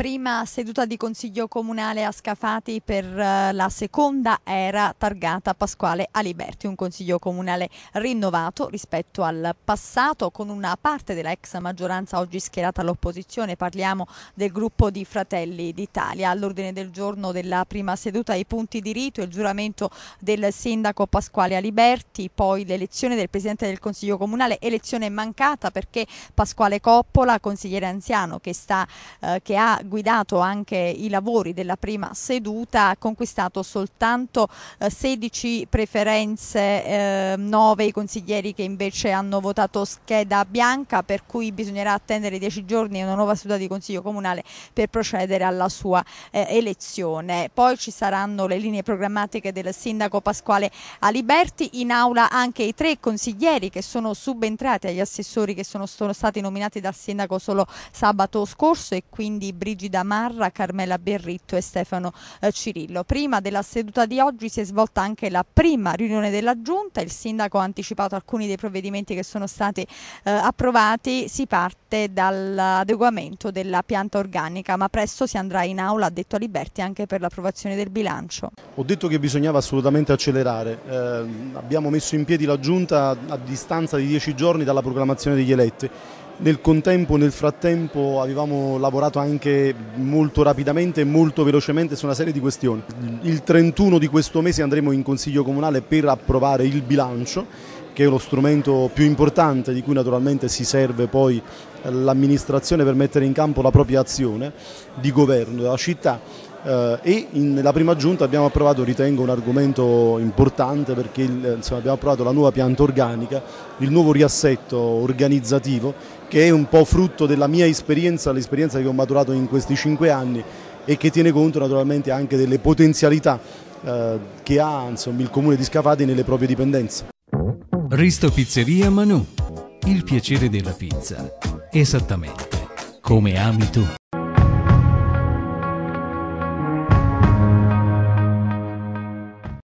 prima seduta di consiglio comunale a Scafati per eh, la seconda era targata Pasquale Aliberti, un consiglio comunale rinnovato rispetto al passato con una parte della ex maggioranza oggi schierata all'opposizione, parliamo del gruppo di Fratelli d'Italia. All'ordine del giorno della prima seduta i punti di rito, il giuramento del sindaco Pasquale Aliberti, poi l'elezione del presidente del consiglio comunale, elezione mancata perché Pasquale Coppola, consigliere anziano che, sta, eh, che ha guidato anche i lavori della prima seduta, ha conquistato soltanto 16 eh, preferenze, 9 eh, i consiglieri che invece hanno votato scheda bianca, per cui bisognerà attendere 10 giorni e una nuova seduta di Consiglio Comunale per procedere alla sua eh, elezione. Poi ci saranno le linee programmatiche del sindaco Pasquale Aliberti, in aula anche i tre consiglieri che sono subentrati agli assessori che sono, sono stati nominati dal sindaco solo sabato scorso e quindi Brigitte Gigi Damarra, Carmela Berritto e Stefano eh, Cirillo. Prima della seduta di oggi si è svolta anche la prima riunione della Giunta, il Sindaco ha anticipato alcuni dei provvedimenti che sono stati eh, approvati, si parte dall'adeguamento della pianta organica, ma presto si andrà in aula, ha detto a anche per l'approvazione del bilancio. Ho detto che bisognava assolutamente accelerare, eh, abbiamo messo in piedi la Giunta a distanza di dieci giorni dalla proclamazione degli eletti, nel contempo, nel frattempo, avevamo lavorato anche molto rapidamente e molto velocemente su una serie di questioni. Il 31 di questo mese andremo in Consiglio Comunale per approvare il bilancio, che è lo strumento più importante di cui naturalmente si serve poi l'amministrazione per mettere in campo la propria azione di governo della città eh, e nella prima giunta abbiamo approvato, ritengo, un argomento importante perché eh, insomma, abbiamo approvato la nuova pianta organica, il nuovo riassetto organizzativo che è un po' frutto della mia esperienza, l'esperienza che ho maturato in questi cinque anni e che tiene conto naturalmente anche delle potenzialità eh, che ha insomma, il comune di Scafati nelle proprie dipendenze. Risto Pizzeria Manu, il piacere della pizza, esattamente come ami tu.